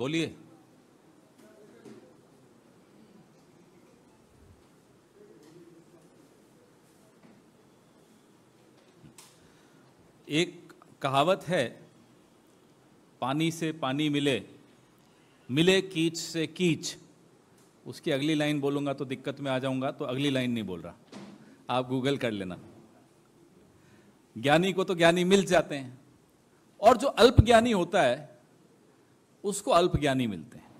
बोलिए एक कहावत है पानी से पानी मिले मिले कीच से कीच उसकी अगली लाइन बोलूंगा तो दिक्कत में आ जाऊंगा तो अगली लाइन नहीं बोल रहा आप गूगल कर लेना ज्ञानी को तो ज्ञानी मिल जाते हैं और जो अल्प ज्ञानी होता है उसको अल्पज्ञानी मिलते हैं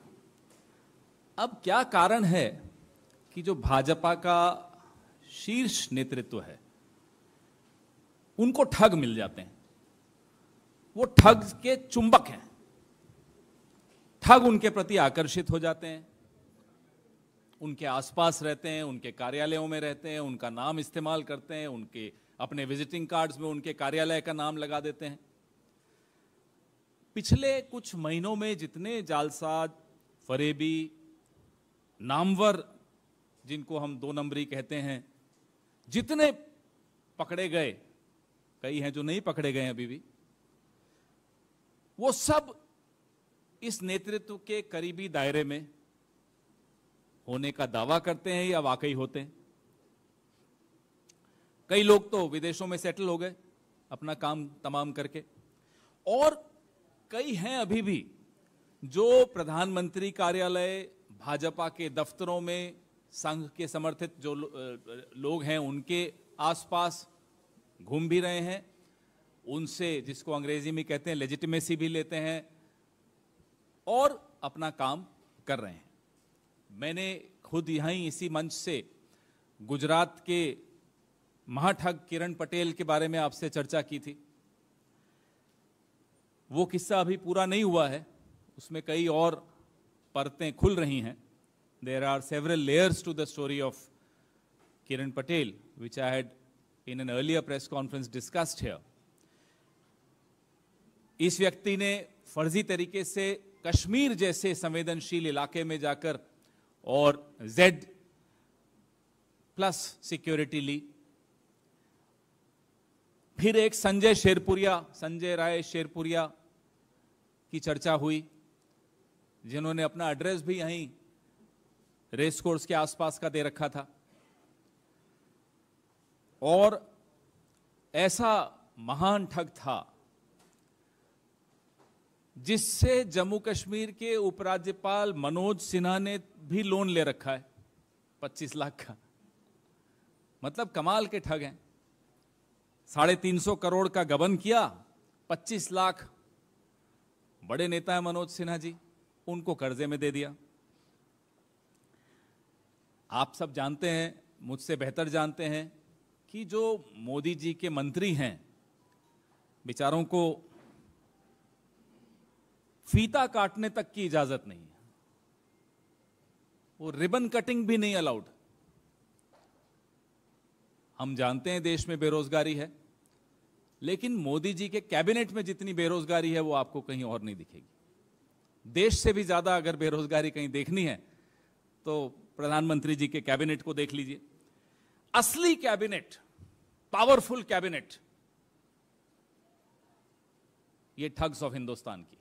अब क्या कारण है कि जो भाजपा का शीर्ष नेतृत्व है उनको ठग मिल जाते हैं वो ठग के चुंबक हैं ठग उनके प्रति आकर्षित हो जाते हैं उनके आसपास रहते हैं उनके कार्यालयों में रहते हैं उनका नाम इस्तेमाल करते हैं उनके अपने विजिटिंग कार्ड्स में उनके कार्यालय का नाम लगा देते हैं पिछले कुछ महीनों में जितने जालसाज फरेबी नामवर जिनको हम दो नंबरी कहते हैं जितने पकड़े गए कई हैं जो नहीं पकड़े गए अभी भी वो सब इस नेतृत्व के करीबी दायरे में होने का दावा करते हैं या वाकई होते हैं कई लोग तो विदेशों में सेटल हो गए अपना काम तमाम करके और कई हैं अभी भी जो प्रधानमंत्री कार्यालय भाजपा के दफ्तरों में संघ के समर्थित जो लो, लोग हैं उनके आसपास घूम भी रहे हैं उनसे जिसको अंग्रेजी में कहते हैं लेजिटिमेसी भी लेते हैं और अपना काम कर रहे हैं मैंने खुद यहीं इसी मंच से गुजरात के महाठग किरण पटेल के बारे में आपसे चर्चा की थी वो किस्सा अभी पूरा नहीं हुआ है उसमें कई और परतें खुल रही हैं there are several layers to the story of Kiran Patel which I had in an earlier press conference discussed here इस व्यक्ति ने फर्जी तरीके से कश्मीर जैसे संवेदनशील इलाके में जाकर और जेड प्लस सिक्योरिटी ली फिर एक संजय शेरपुरिया संजय राय शेरपुरिया की चर्चा हुई जिन्होंने अपना एड्रेस भी यहीं रेस कोर्स के आसपास का दे रखा था और ऐसा महान ठग था जिससे जम्मू कश्मीर के उपराज्यपाल मनोज सिन्हा ने भी लोन ले रखा है 25 लाख का मतलब कमाल के ठग हैं साढ़े तीन सौ करोड़ का गबन किया 25 लाख बड़े नेता हैं मनोज सिन्हा जी उनको कर्जे में दे दिया आप सब जानते हैं मुझसे बेहतर जानते हैं कि जो मोदी जी के मंत्री हैं बेचारों को फीता काटने तक की इजाजत नहीं है वो रिबन कटिंग भी नहीं अलाउड हम जानते हैं देश में बेरोजगारी है लेकिन मोदी जी के कैबिनेट में जितनी बेरोजगारी है वो आपको कहीं और नहीं दिखेगी देश से भी ज़्यादा अगर बेरोजगारी कहीं देखनी है तो प्रधानमंत्री जी के कैबिनेट को देख लीजिए असली कैबिनेट पावरफुल कैबिनेट ये ठग्स ऑफ हिंदुस्तान की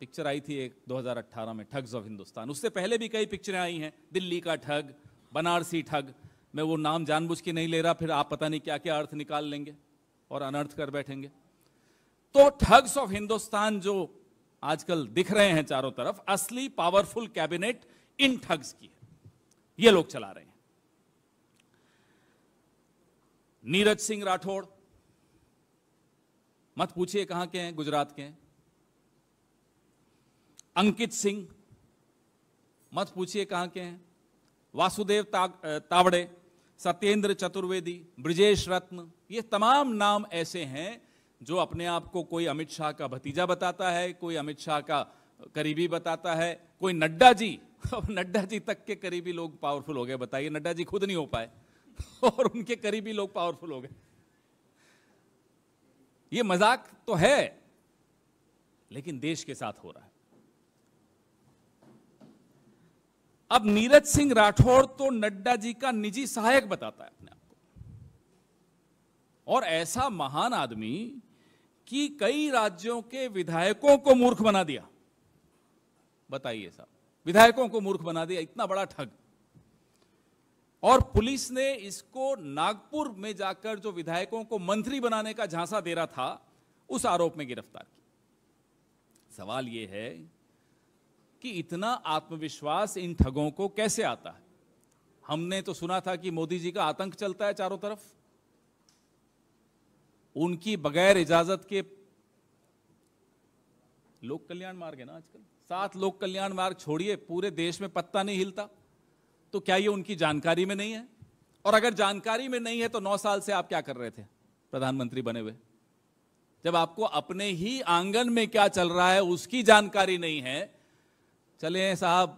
पिक्चर आई थी एक 2018 में ठग्स ऑफ हिंदुस्तान उससे पहले भी कई पिक्चरें आई हैं दिल्ली का ठग बनारसी ठग मैं वो नाम जानबूझ के नहीं ले रहा फिर आप पता नहीं क्या क्या अर्थ निकाल लेंगे और अनर्थ कर बैठेंगे तो ठग्स ऑफ हिंदुस्तान जो आजकल दिख रहे हैं चारों तरफ असली पावरफुल कैबिनेट इन ठग्स की है ये लोग चला रहे हैं नीरज सिंह राठौड़ मत पूछिए कहां के हैं गुजरात के हैं अंकित सिंह मत पूछिए कहां के हैं वासुदेव ता, तावड़े सत्येंद्र चतुर्वेदी ब्रजेश रत्न ये तमाम नाम ऐसे हैं जो अपने आप को कोई अमित शाह का भतीजा बताता है कोई अमित शाह का करीबी बताता है कोई नड्डा जी अब नड्डा जी तक के करीबी लोग पावरफुल हो गए बताइए नड्डा जी खुद नहीं हो पाए और उनके करीबी लोग पावरफुल हो गए ये मजाक तो है लेकिन देश के साथ हो रहा है अब नीरज सिंह राठौड़ तो नड्डा जी का निजी सहायक बताता है अपने आप को और ऐसा महान आदमी कि कई राज्यों के विधायकों को मूर्ख बना दिया बताइए साहब विधायकों को मूर्ख बना दिया इतना बड़ा ठग और पुलिस ने इसको नागपुर में जाकर जो विधायकों को मंत्री बनाने का झांसा दे रहा था उस आरोप में गिरफ्तार किया सवाल यह है कि इतना आत्मविश्वास इन ठगों को कैसे आता है हमने तो सुना था कि मोदी जी का आतंक चलता है चारों तरफ उनकी बगैर इजाजत के लोक कल्याण मार्ग है ना आजकल सात लोक कल्याण मार्ग छोड़िए पूरे देश में पत्ता नहीं हिलता तो क्या ये उनकी जानकारी में नहीं है और अगर जानकारी में नहीं है तो नौ साल से आप क्या कर रहे थे प्रधानमंत्री बने हुए जब आपको अपने ही आंगन में क्या चल रहा है उसकी जानकारी नहीं है चले हैं साहब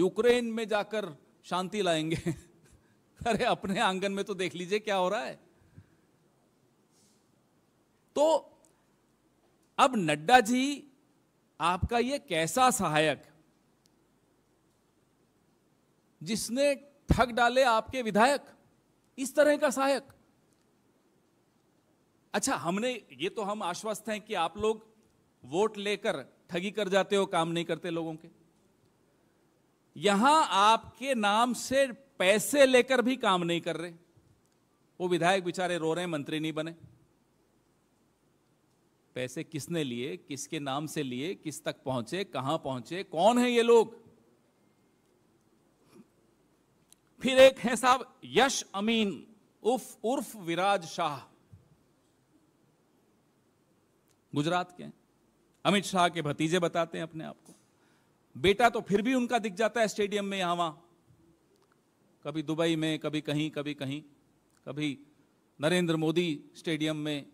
यूक्रेन में जाकर शांति लाएंगे अरे अपने आंगन में तो देख लीजिए क्या हो रहा है तो अब नड्डा जी आपका ये कैसा सहायक जिसने ठग डाले आपके विधायक इस तरह का सहायक अच्छा हमने ये तो हम आश्वस्त हैं कि आप लोग वोट लेकर ठगी कर जाते हो काम नहीं करते लोगों के यहां आपके नाम से पैसे लेकर भी काम नहीं कर रहे वो विधायक बेचारे रो रहे मंत्री नहीं बने पैसे किसने लिए किसके नाम से लिए किस तक पहुंचे कहां पहुंचे कौन है ये लोग फिर एक है साहब यश अमीन उफ उर्फ विराज शाह गुजरात के अमित शाह के भतीजे बताते हैं अपने आप को बेटा तो फिर भी उनका दिख जाता है स्टेडियम में यहां वहां कभी दुबई में कभी कहीं कभी कहीं कभी नरेंद्र मोदी स्टेडियम में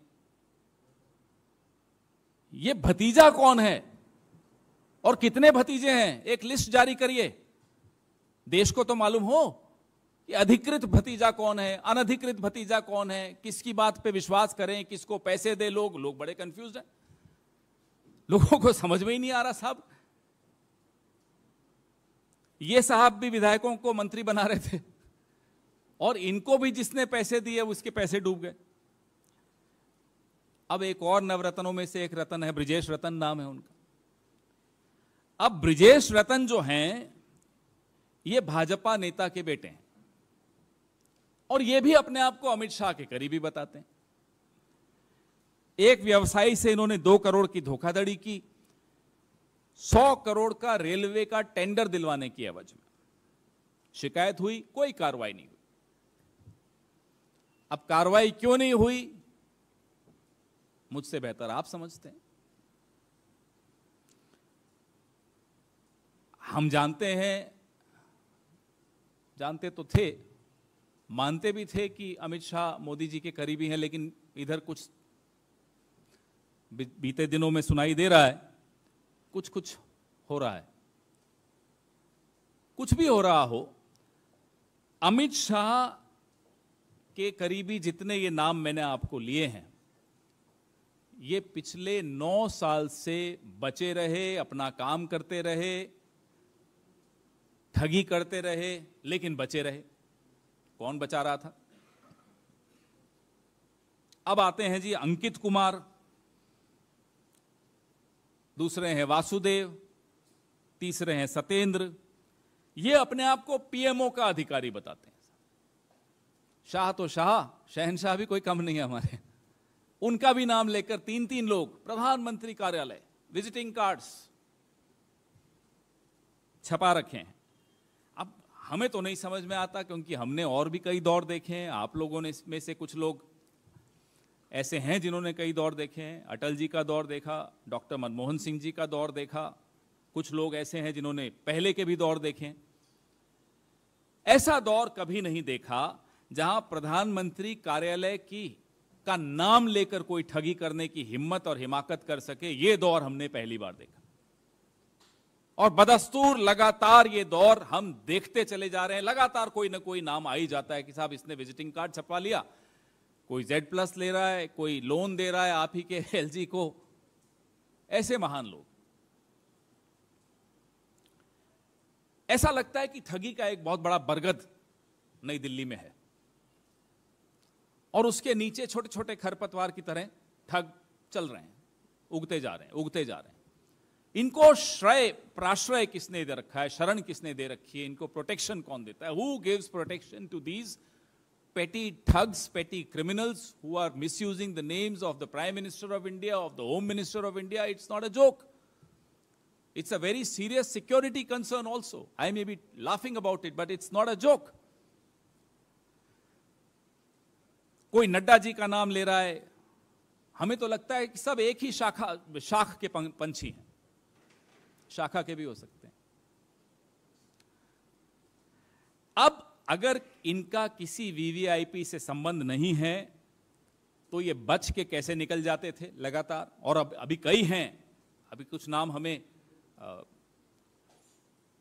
ये भतीजा कौन है और कितने भतीजे हैं एक लिस्ट जारी करिए देश को तो मालूम हो कि अधिकृत भतीजा कौन है अनधिकृत भतीजा कौन है किसकी बात पे विश्वास करें किसको पैसे दे लोग लोग बड़े कंफ्यूज हैं लोगों को समझ में ही नहीं आ रहा साहब ये साहब भी विधायकों को मंत्री बना रहे थे और इनको भी जिसने पैसे दिए उसके पैसे डूब गए अब एक और नवरत्नों में से एक रतन है ब्रिजेश रतन नाम है उनका अब ब्रिजेश रतन जो हैं ये भाजपा नेता के बेटे हैं और ये भी अपने आप को अमित शाह के करीबी बताते हैं एक व्यवसायी से इन्होंने दो करोड़ की धोखाधड़ी की सौ करोड़ का रेलवे का टेंडर दिलवाने की एवज में शिकायत हुई कोई कार्रवाई नहीं हुई अब कार्रवाई क्यों नहीं हुई मुझसे बेहतर आप समझते हैं हम जानते हैं जानते तो थे मानते भी थे कि अमित शाह मोदी जी के करीबी हैं लेकिन इधर कुछ बीते दिनों में सुनाई दे रहा है कुछ कुछ हो रहा है कुछ भी हो रहा हो अमित शाह के करीबी जितने ये नाम मैंने आपको लिए हैं ये पिछले नौ साल से बचे रहे अपना काम करते रहे ठगी करते रहे लेकिन बचे रहे कौन बचा रहा था अब आते हैं जी अंकित कुमार दूसरे हैं वासुदेव तीसरे हैं सत्येंद्र ये अपने आप को पीएमओ का अधिकारी बताते हैं शाह तो शाह शहनशाह भी कोई कम नहीं है हमारे उनका भी नाम लेकर तीन तीन लोग प्रधानमंत्री कार्यालय विजिटिंग कार्ड्स छपा रखे हैं अब हमें तो नहीं समझ में आता क्योंकि हमने और भी कई दौर देखे हैं आप लोगों ने इसमें से कुछ लोग ऐसे हैं जिन्होंने कई दौर देखे हैं अटल जी का दौर देखा डॉक्टर मनमोहन सिंह जी का दौर देखा कुछ लोग ऐसे हैं जिन्होंने पहले के भी दौर देखे ऐसा दौर कभी नहीं देखा जहां प्रधानमंत्री कार्यालय की का नाम लेकर कोई ठगी करने की हिम्मत और हिमाकत कर सके यह दौर हमने पहली बार देखा और बदस्तूर लगातार ये दौर हम देखते चले जा रहे हैं लगातार कोई ना कोई नाम आ ही जाता है कि साहब इसने विजिटिंग कार्ड छपवा लिया कोई जेड प्लस ले रहा है कोई लोन दे रहा है आप ही के एल को ऐसे महान लोग ऐसा लगता है कि ठगी का एक बहुत बड़ा बरगद नई दिल्ली में है और उसके नीचे छोटे छोटे खरपतवार की तरह ठग चल रहे हैं उगते जा रहे हैं उगते जा रहे हैं इनको श्रय प्राश्रय किसने दे रखा है शरण किसने दे रखी है इनको प्रोटेक्शन कौन देता है who gives protection to these petty thugs, petty criminals who are misusing the names of the Prime Minister of India, of the Home Minister of India. It's not a joke. It's a very serious security concern also. I may be laughing about it, but it's not a joke. कोई नड्डा जी का नाम ले रहा है हमें तो लगता है कि सब एक ही शाखा शाख के पंछी हैं शाखा के भी हो सकते हैं अब अगर इनका किसी वीवीआईपी से संबंध नहीं है तो ये बच के कैसे निकल जाते थे लगातार और अब अभी कई हैं अभी कुछ नाम हमें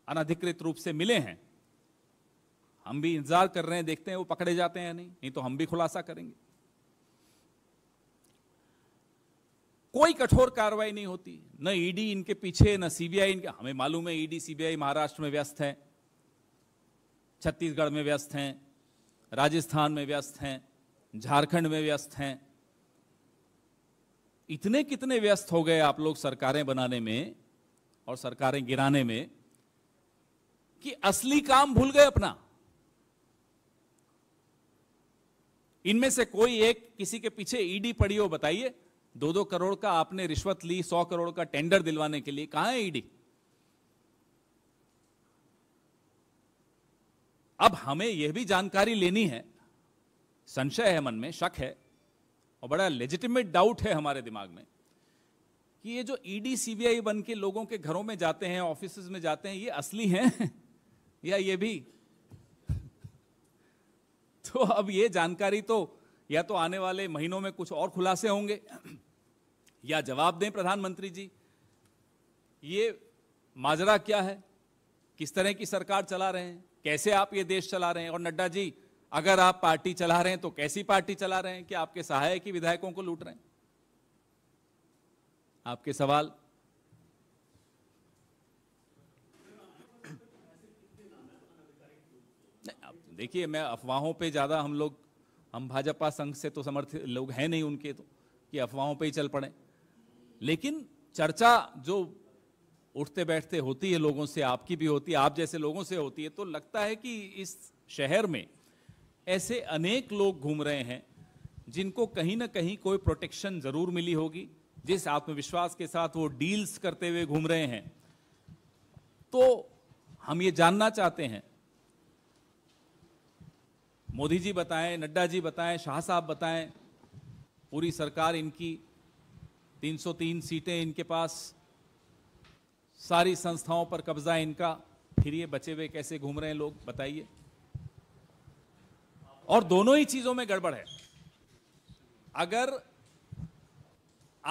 अनधिकृत रूप से मिले हैं हम भी इंतजार कर रहे हैं देखते हैं वो पकड़े जाते हैं नहीं नहीं तो हम भी खुलासा करेंगे कोई कठोर कार्रवाई नहीं होती न ईडी e इनके पीछे न सीबीआई इनके हमें मालूम है ईडी e सीबीआई महाराष्ट्र में व्यस्त है छत्तीसगढ़ में व्यस्त हैं राजस्थान में व्यस्त हैं झारखंड में व्यस्त हैं इतने कितने व्यस्त हो गए आप लोग सरकारें बनाने में और सरकारें गिराने में कि असली काम भूल गए अपना इनमें से कोई एक किसी के पीछे ईडी पड़ी हो बताइए दो दो करोड़ का आपने रिश्वत ली सौ करोड़ का टेंडर दिलवाने के लिए कहां है ईडी अब हमें यह भी जानकारी लेनी है संशय है मन में शक है और बड़ा लेजिटिमेट डाउट है हमारे दिमाग में कि ये जो ईडी e सीबीआई बन के लोगों के घरों में जाते हैं ऑफिस में जाते हैं ये असली हैं या ये भी तो अब ये जानकारी तो या तो आने वाले महीनों में कुछ और खुलासे होंगे या जवाब दें प्रधानमंत्री जी ये माजरा क्या है किस तरह की सरकार चला रहे हैं कैसे आप ये देश चला रहे हैं और नड्डा जी अगर आप पार्टी चला रहे हैं तो कैसी पार्टी चला रहे हैं कि आपके सहायक ही विधायकों को लूट रहे हैं आपके सवाल देखिए मैं अफवाहों पे ज़्यादा हम लोग हम भाजपा संघ से तो समर्थित लोग हैं नहीं उनके तो कि अफवाहों पे ही चल पड़े लेकिन चर्चा जो उठते बैठते होती है लोगों से आपकी भी होती है आप जैसे लोगों से होती है तो लगता है कि इस शहर में ऐसे अनेक लोग घूम रहे हैं जिनको कहीं ना कहीं कोई प्रोटेक्शन ज़रूर मिली होगी जिस आत्मविश्वास के साथ वो डील्स करते हुए घूम रहे हैं तो हम ये जानना चाहते हैं मोदी जी बताएं नड्डा जी बताएं शाह साहब बताएं पूरी सरकार इनकी 303 सीटें इनके पास सारी संस्थाओं पर कब्जा इनका फिर ये बचे हुए कैसे घूम रहे हैं लोग बताइए और दोनों ही चीजों में गड़बड़ है अगर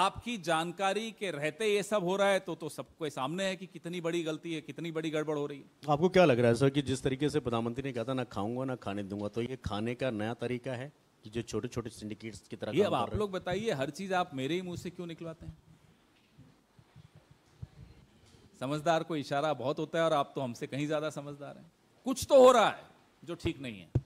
आपकी जानकारी के रहते ये सब हो रहा है तो तो सबको सामने है कि कितनी बड़ी गलती है कितनी बड़ी गड़बड़ हो रही है आपको क्या लग रहा है सर कि जिस तरीके से प्रधानमंत्री ने कहा था ना खाऊंगा ना खाने दूंगा तो ये खाने का नया तरीका है कि जो छोटे छोटे सिंडिकेट्स की तरह ये अब आप लोग बताइए हर चीज आप मेरे ही मुंह से क्यों निकलवाते हैं समझदार को इशारा बहुत होता है और आप तो हमसे कहीं ज़्यादा समझदार हैं कुछ तो हो रहा है जो ठीक नहीं है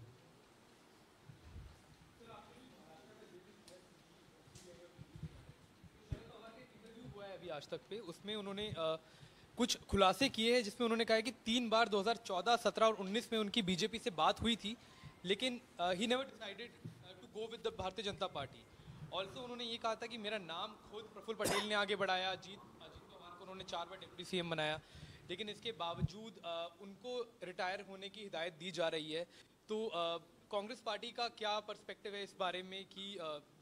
अभी आज तक पे उसमें उन्होंने आ, कुछ खुलासे किए हैं जिसमें उन्होंने कहा है कि तीन बार 2014, 17 और 19 में उनकी बीजेपी से बात हुई थी लेकिन he never decided to go with the Bharatiya Janata party also उन्होंने ये कहा था कि मेरा नाम खुद प्रफुल्ल पटेल ने आगे बढ़ाया जीत उन्होंने चार बार डिप्टी सीएम बनाया लेकिन इसके बावजूद उनको रिटायर होने की हिदायत दी जा रही है तो कांग्रेस पार्टी का क्या पर्सपेक्टिव है इस बारे में कि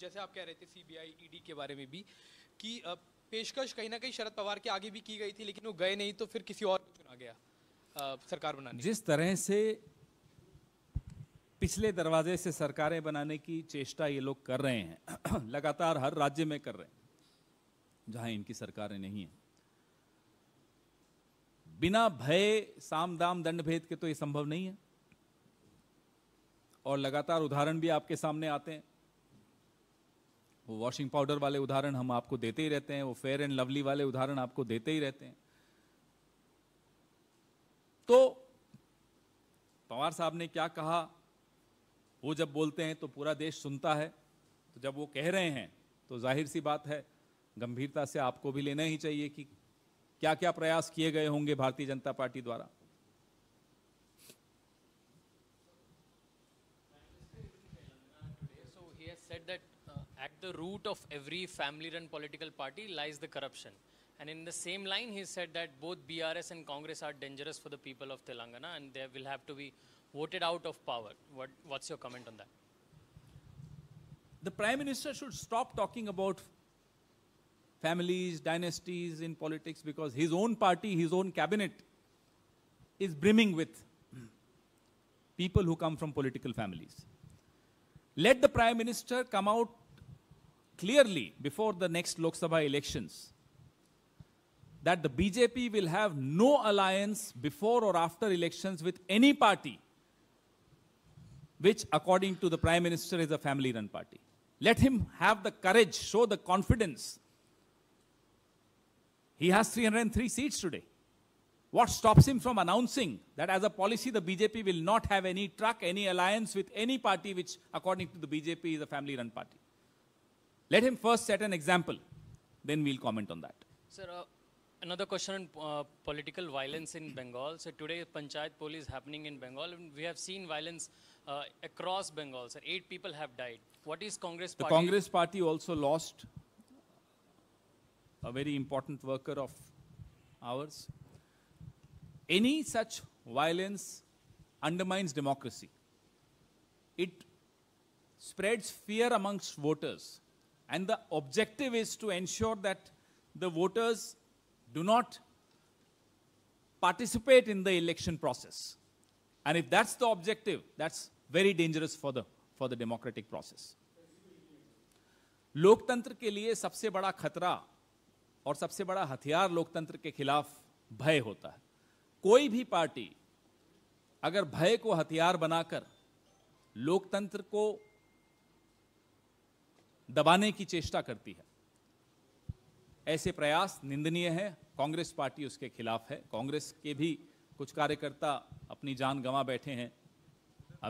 जैसे आप कह रहे थे सीबीआई ईडी के बारे में भी कि पेशकश कहीं ना कहीं शरद पवार के आगे भी की गई थी लेकिन वो गए नहीं तो फिर किसी और को चुना गया सरकार बनाने जिस तरह से पिछले दरवाजे से सरकारें बनाने की चेष्टा ये लोग कर रहे हैं लगातार हर राज्य में कर रहे हैं जहां इनकी सरकारें नहीं हैं बिना भय साम दाम दंड भेद के तो ये संभव नहीं है और लगातार उदाहरण भी आपके सामने आते हैं वो वॉशिंग पाउडर वाले उदाहरण हम आपको देते ही रहते हैं वो फेयर एंड लवली वाले उदाहरण आपको देते ही रहते हैं तो पवार साहब ने क्या कहा वो जब बोलते हैं तो पूरा देश सुनता है तो जब वो कह रहे हैं तो जाहिर सी बात है गंभीरता से आपको भी लेना ही चाहिए कि क्या क्या प्रयास किए गए होंगे भारतीय जनता पार्टी द्वारा said that uh, at the root of every family run political party lies the corruption and in the same line he said that both brs and congress are dangerous for the people of telangana and they will have to be voted out of power what what's your comment on that the prime minister should stop talking about families, dynasties in politics because his own party, his own cabinet is brimming with people who come from political families. Let the Prime Minister come out clearly before the next Lok Sabha elections that the BJP will have no alliance before or after elections with any party which according to the Prime Minister is a family-run party. Let him have the courage, show the confidence he has 303 seats today. What stops him from announcing that as a policy, the BJP will not have any truck, any alliance with any party which, according to the BJP, is a family-run party? Let him first set an example, then we'll comment on that. Sir, uh, another question on uh, political violence in Bengal. So today, Panchayat poll is happening in Bengal, and we have seen violence uh, across Bengal. Sir, eight people have died. What is Congress Party? The Congress Party also lost a very important worker of ours. Any such violence undermines democracy. It spreads fear amongst voters. And the objective is to ensure that the voters do not participate in the election process. And if that's the objective, that's very dangerous for the, for the democratic process. लोकतंत्र के लिए सबसे बड़ा खतरा और सबसे बड़ा हथियार लोकतंत्र के खिलाफ भय होता है कोई भी पार्टी अगर भय को हथियार बनाकर लोकतंत्र को दबाने की चेष्टा करती है ऐसे प्रयास निंदनीय है कांग्रेस पार्टी उसके खिलाफ है कांग्रेस के भी कुछ कार्यकर्ता अपनी जान गंवा बैठे हैं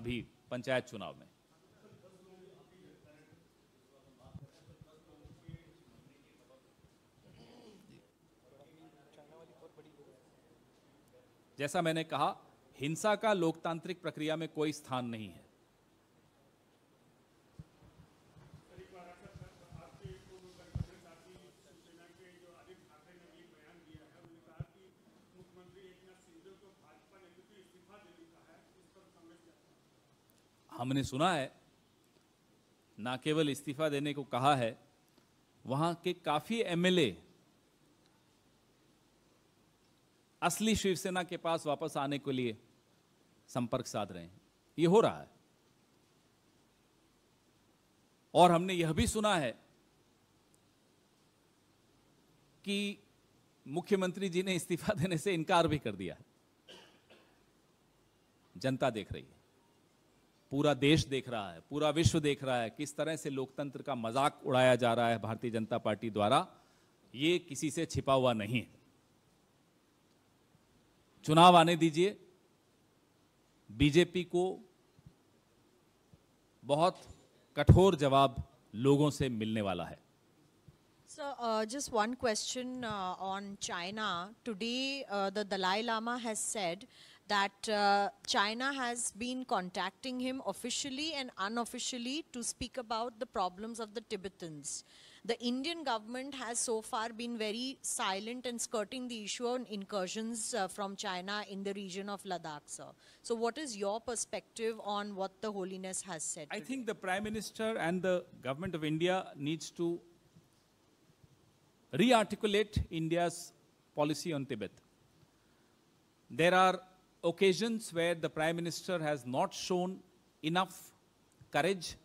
अभी पंचायत चुनाव में जैसा मैंने कहा हिंसा का लोकतांत्रिक प्रक्रिया में कोई स्थान नहीं है हमने सुना है ना केवल इस्तीफा देने को कहा है वहाँ के काफ़ी एमएलए असली शिवसेना के पास वापस आने के लिए संपर्क साध रहे हैं ये हो रहा है और हमने यह भी सुना है कि मुख्यमंत्री जी ने इस्तीफा देने से इनकार भी कर दिया है जनता देख रही है पूरा देश देख रहा है पूरा विश्व देख रहा है किस तरह से लोकतंत्र का मजाक उड़ाया जा रहा है भारतीय जनता पार्टी द्वारा ये किसी से छिपा हुआ नहीं है चुनाव आने दीजिए बीजेपी को बहुत कठोर जवाब लोगों से मिलने वाला है Sir, uh, just one question uh, on China. Today, uh, the Dalai Lama has said that China has been contacting him officially and unofficially to speak about the problems of the Tibetans. the Indian government has so far been very silent and skirting the issue on incursions uh, from China in the region of Ladakh, sir. So what is your perspective on what the Holiness has said? I today? think the Prime Minister and the government of India needs to re-articulate India's policy on Tibet. There are occasions where the Prime Minister has not shown enough courage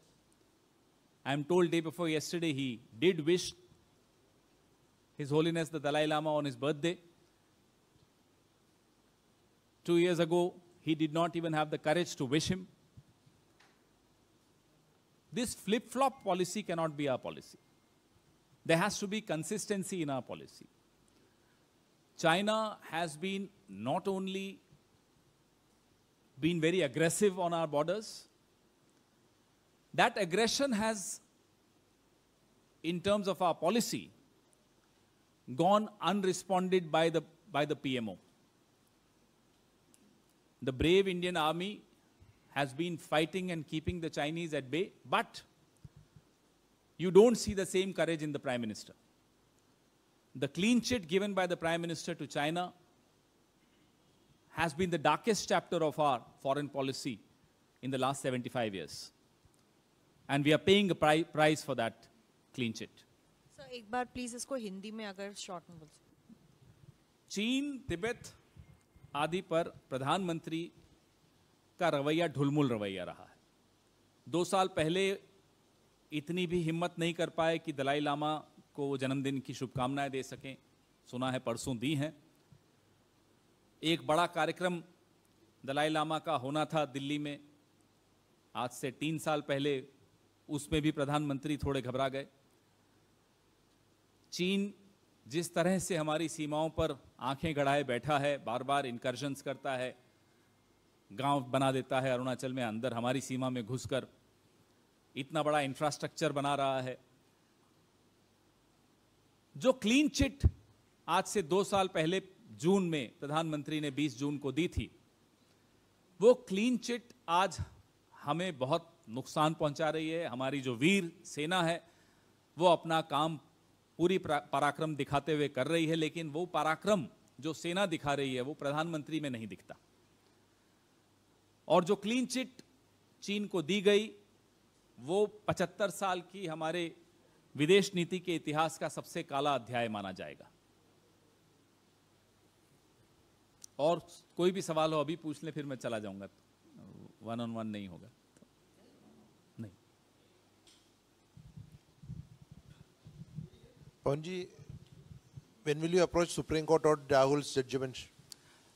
I'm told day before yesterday he did wish His Holiness the Dalai Lama on his birthday. Two years ago, he did not even have the courage to wish him. This flip-flop policy cannot be our policy. There has to be consistency in our policy. China has been not only been very aggressive on our borders, that aggression has, in terms of our policy, gone unresponded by the, by the PMO. The brave Indian army has been fighting and keeping the Chinese at bay, but you don't see the same courage in the Prime Minister. The clean chit given by the Prime Minister to China has been the darkest chapter of our foreign policy in the last 75 years. and we are paying a pri price for that clean chit. Sir, एक बार please इसको हिंदी में अगर short में बोल चीन तिब्बत आदि पर प्रधानमंत्री का रवैया ढुलमुल रवैया रहा है दो साल पहले इतनी भी हिम्मत नहीं कर पाए कि दलाई लामा को जन्मदिन की शुभकामनाएं दे सकें सुना है परसों दी हैं एक बड़ा कार्यक्रम दलाई लामा का होना था दिल्ली में आज से तीन साल पहले उसमें भी प्रधानमंत्री थोड़े घबरा गए चीन जिस तरह से हमारी सीमाओं पर आंखें गड़ाए बैठा है बार बार इनकर्जन्स करता है गांव बना देता है अरुणाचल में अंदर हमारी सीमा में घुसकर इतना बड़ा इंफ्रास्ट्रक्चर बना रहा है जो क्लीन चिट आज से दो साल पहले जून में प्रधानमंत्री ने 20 जून को दी थी वो क्लीन चिट आज हमें बहुत नुकसान पहुंचा रही है हमारी जो वीर सेना है वो अपना काम पूरी पराक्रम दिखाते हुए कर रही है लेकिन वो पराक्रम जो सेना दिखा रही है वो प्रधानमंत्री में नहीं दिखता और जो क्लीन चिट चीन को दी गई वो 75 साल की हमारे विदेश नीति के इतिहास का सबसे काला अध्याय माना जाएगा और कोई भी सवाल हो अभी पूछ ले फिर मैं चला जाऊंगा वन ऑन वन नहीं होगा Panji, when will you approach Supreme Court or Rahul's judgment?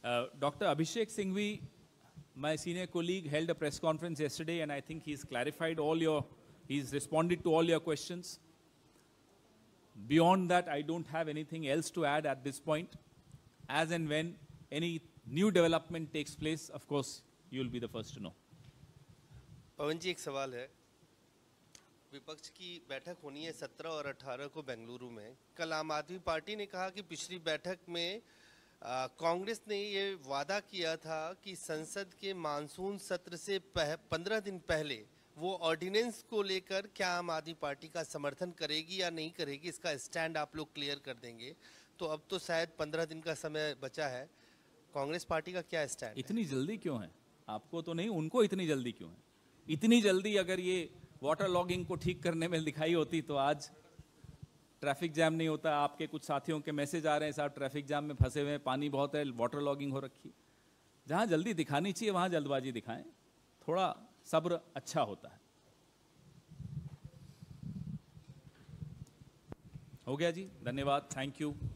Uh, Dr. Abhishek Singhvi, my senior colleague, held a press conference yesterday, and I think he's clarified all your, he's responded to all your questions. Beyond that, I don't have anything else to add at this point. As and when any new development takes place, of course, you'll be the first to know. पवन जी एक विपक्ष की बैठक होनी है सत्रह और अठारह को बेंगलुरु में कल आम आदमी पार्टी ने कहा कि पिछली बैठक में कांग्रेस ने ये वादा किया था कि संसद के मानसून सत्र से पह, पंद्रह दिन पहले वो ऑर्डिनेंस को लेकर क्या आम आदमी पार्टी का समर्थन करेगी या नहीं करेगी इसका स्टैंड आप लोग क्लियर कर देंगे तो अब तो शायद पंद्रह दिन का समय बचा है कांग्रेस पार्टी का क्या स्टैंड इतनी है? जल्दी क्यों है आपको तो नहीं उनको इतनी जल्दी क्यों है इतनी जल्दी अगर ये वाटर लॉगिंग को ठीक करने में दिखाई होती तो आज ट्रैफिक जाम नहीं होता आपके कुछ साथियों के मैसेज आ रहे हैं साहब ट्रैफिक जाम में फंसे हुए हैं पानी बहुत है वाटर लॉगिंग हो रखी जहाँ जल्दी दिखानी चाहिए वहाँ जल्दबाजी दिखाएं थोड़ा सब्र अच्छा होता है हो गया जी धन्यवाद थैंक यू